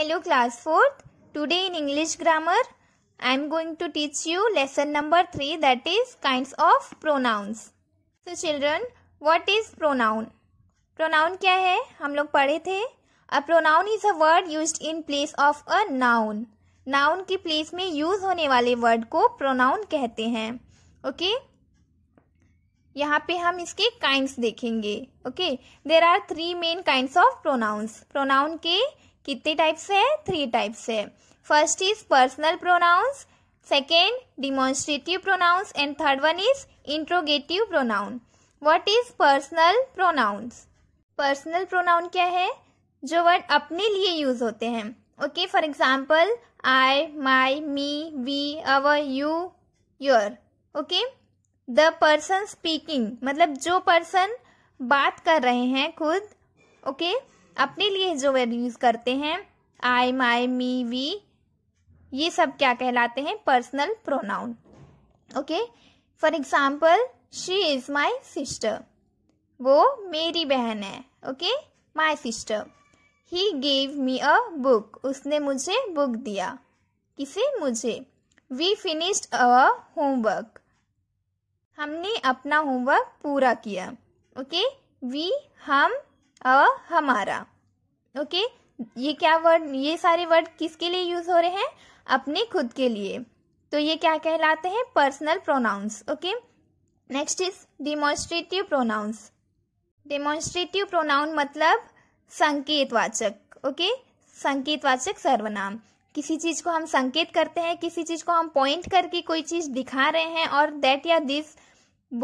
Hello class 4th. Today in English grammar, I am going to teach you lesson number 3 that is kinds of pronouns. So children, what is pronoun? Pronoun क्या है हम लोग पढ़े थे A pronoun is a word used in place of a noun. Noun की place में use होने वाले word को pronoun कहते हैं ओके okay? यहाँ पे हम इसके काइंड्स देखेंगे okay there are three main kinds of pronouns pronoun के कितने टाइप से है थ्री टाइप से first is personal pronouns second demonstrative pronouns and third one is interrogative pronoun what is personal pronouns personal pronoun क्या है जो word अपने लिए यूज होते हैं okay for example I my me we our you your okay the person speaking मतलब जो person बात कर रहे हैं खुद ओके okay? अपने लिए जो वर्ड यूज करते हैं आई माई मी वी ये सब क्या कहलाते हैं personal pronoun okay for example she is my sister वो मेरी बहन है okay my sister he gave me a book उसने मुझे बुक दिया किसे मुझे वी फिनिश्ड अ होमवर्क हमने अपना होमवर्क पूरा किया ओके वी हम अ हमारा ओके ये क्या वर्ड ये सारे वर्ड किसके लिए यूज हो रहे हैं अपने खुद के लिए तो ये क्या कहलाते हैं personal pronouns okay next is demonstrative pronouns demonstrative pronoun मतलब संकेतवाचक ओके संकेतवाचक सर्वनाम किसी चीज को हम संकेत करते हैं किसी चीज को हम पॉइंट करके कोई चीज दिखा रहे हैं और दैट या दिस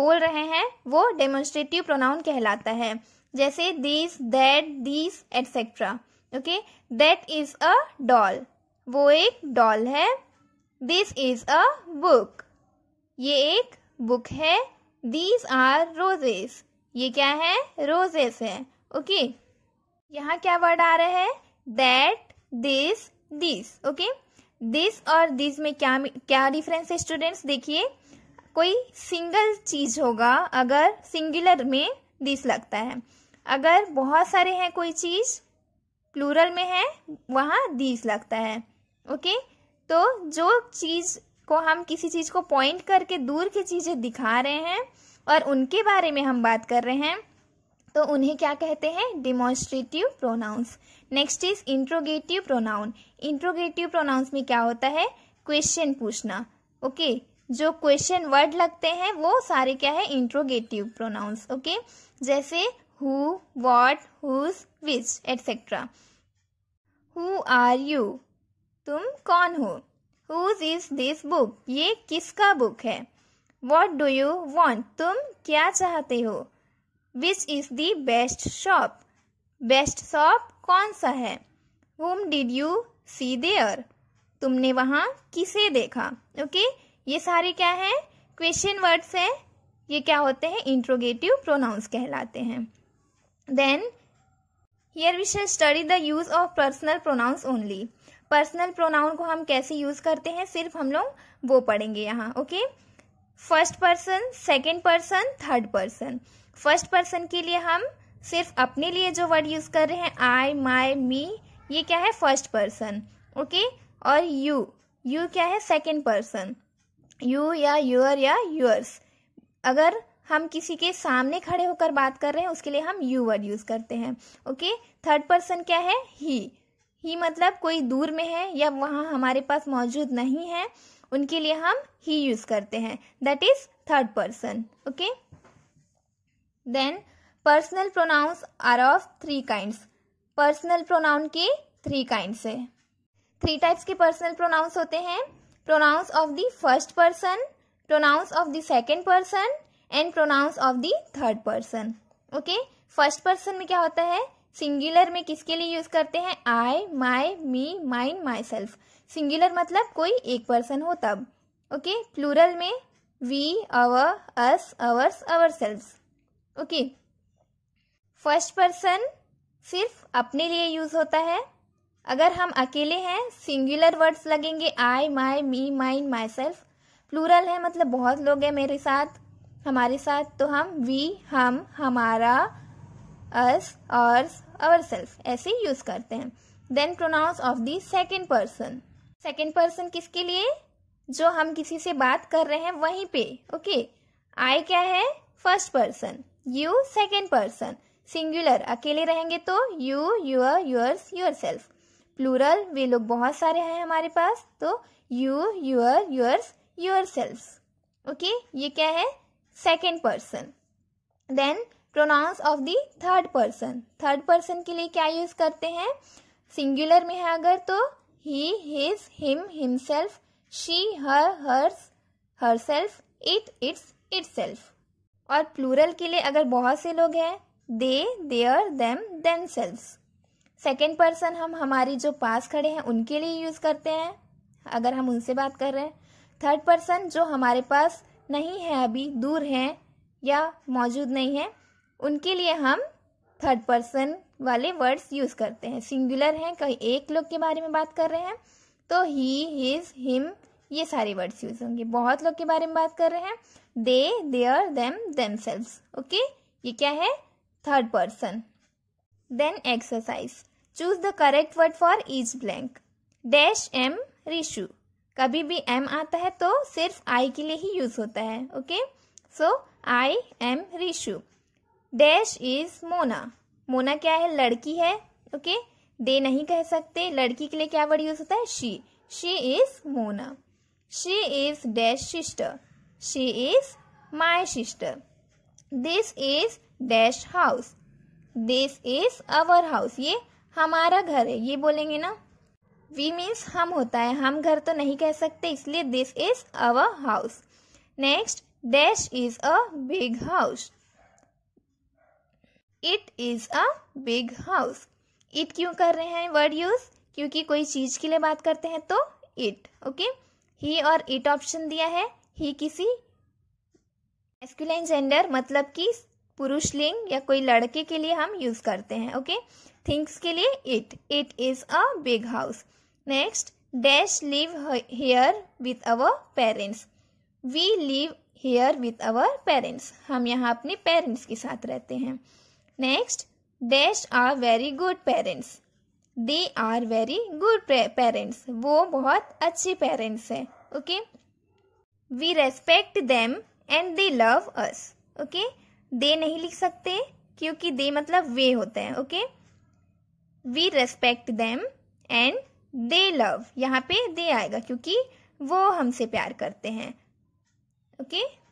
बोल रहे हैं वो डेमोन्स्ट्रेटिव प्रोनाउन कहलाता है जैसे this that this etcetera okay that is a doll वो एक डॉल है दिस इज अ बुक ये एक बुक है दीज आर रोजेस ये क्या है रोजेस है ओके okay. यहाँ क्या वर्ड आ रहा है that this this okay this और दिस में क्या क्या डिफरेंस है स्टूडेंट्स देखिए कोई सिंगल चीज होगा अगर सिंगुलर में दिस लगता है अगर बहुत सारे हैं कोई चीज़ प्लूरल में है वहाँ दीज लगता है ओके तो जो चीज़ को हम किसी चीज़ को पॉइंट करके दूर की चीज़ें दिखा रहे हैं और उनके बारे में हम बात कर रहे हैं तो उन्हें क्या कहते हैं demonstrative pronouns next is interrogative pronoun interrogative pronouns में क्या होता है क्वेश्चन पूछना ओके okay? जो क्वेश्चन वर्ड लगते हैं वो सारे क्या है इंट्रोगेटिव प्रोनाउंस ओके जैसे who, what, whose, which, etc. Who are you? तुम कौन हो Whose is दिस बुक ये किसका बुक है वॉट डू यू वॉन्ट तुम क्या चाहते हो which is the best shop best shop कौन सा है Whom did you see there? तुमने वहाँ किसे देखा ओके okay? ये सारे क्या है क्वेश्चन वर्ड्स है ये क्या होते हैं इंट्रोगेटिव प्रोनाउंस कहलाते हैं Then here we shall study the use of personal pronouns only. Personal pronoun को हम कैसे यूज करते हैं सिर्फ हम लोग वो पढ़ेंगे यहाँ okay first person second person third person first person के लिए हम सिर्फ अपने लिए जो वर्ड यूज कर रहे हैं आई माई मी ये क्या है फर्स्ट पर्सन ओके और यू यू क्या है सेकेंड पर्सन यू या यूर या यूर्स अगर हम किसी के सामने खड़े होकर बात कर रहे हैं उसके लिए हम यू वर्ड यूज़ करते हैं ओके थर्ड पर्सन क्या है ही ही मतलब कोई दूर में है या वहाँ हमारे पास मौजूद नहीं है उनके लिए हम ही यूज़ करते हैं that is third person okay then personal pronouns are of three kinds personal pronoun के थ्री काइंड्स है थ्री टाइप्स के पर्सनल प्रोनाउंस होते हैं pronouns of the first person pronouns of the second person and pronouns of the third person okay first person में क्या होता है singular में किसके लिए यूज करते हैं I my me mine myself singular मतलब कोई एक पर्सन हो तब ओके okay? प्लूरल में we our us ours ourself okay first person सिर्फ अपने लिए यूज होता है अगर हम अकेले हैं सिंगुलर वर्ड्स लगेंगे I my me mine myself plural है मतलब बहुत लोग हैं मेरे साथ हमारे साथ तो हम वी हम हमारा अस और अवर सेल्फ ऐसे यूज करते हैं then pronouns of the second person second person किसके लिए जो हम किसी से बात कर रहे हैं वहीं पे ओके आई क्या है first person you second person singular अकेले रहेंगे तो you your yours yourself plural वे लोग बहुत सारे हैं हमारे पास तो you your yours yourself okay ये क्या है second person then pronouns of the third person third person के लिए क्या यूज करते हैं सिंगुलर में है अगर तो he his him himself she her hers herself it its itself और प्लूरल के लिए अगर बहुत से लोग हैं they their them themself second person हम हमारी जो पास खड़े हैं उनके लिए यूज करते हैं अगर हम उनसे बात कर रहे हैं थर्ड पर्सन जो हमारे पास नहीं है अभी दूर हैं या मौजूद नहीं है उनके लिए हम थर्ड पर्सन वाले वर्ड्स यूज करते हैं सिंगुलर हैं कहीं एक लोग के बारे में बात कर रहे हैं तो ही हिज हिम ये सारे वर्ड्स यूज होंगे बहुत लोग के बारे में बात कर रहे हैं they their them them okay ये क्या है third person then exercise choose the correct word for each blank dash am Rishu कभी भी एम आता है तो सिर्फ आई के लिए ही यूज होता है okay so I am Rishu dash is Mona Mona क्या है लड़की है ओके okay? दे नहीं कह सकते लड़की के लिए क्या वर्ड यूज होता है she she is Mona she is dash sister she is my sister this is dash house this is our house ये हमारा घर है ये बोलेंगे ना वी मीन्स हम होता है हम घर तो नहीं कह सकते इसलिए this is our house next dash is a big house it is a big house it क्यों कर रहे हैं वर्ड यूज क्योंकि कोई चीज के लिए बात करते हैं तो इट ओके ही और इट ऑप्शन दिया है ही किसी एस्कुलाइन जेंडर मतलब कि पुरुष लिंग या कोई लड़के के लिए हम यूज करते हैं ओके थिंग्स के लिए it it is a big house next dash live here with our parents we live here with our parents हम यहाँ अपने पेरेंट्स के साथ रहते हैं next dash are very good parents they are very good parents वो बहुत अच्छे पेरेंट्स हैं okay we respect them and they love us okay they नहीं लिख सकते क्योंकि दे मतलब वे होते हैं okay we respect them and they love यहाँ पे दे आएगा क्योंकि वो हमसे प्यार करते हैं ओके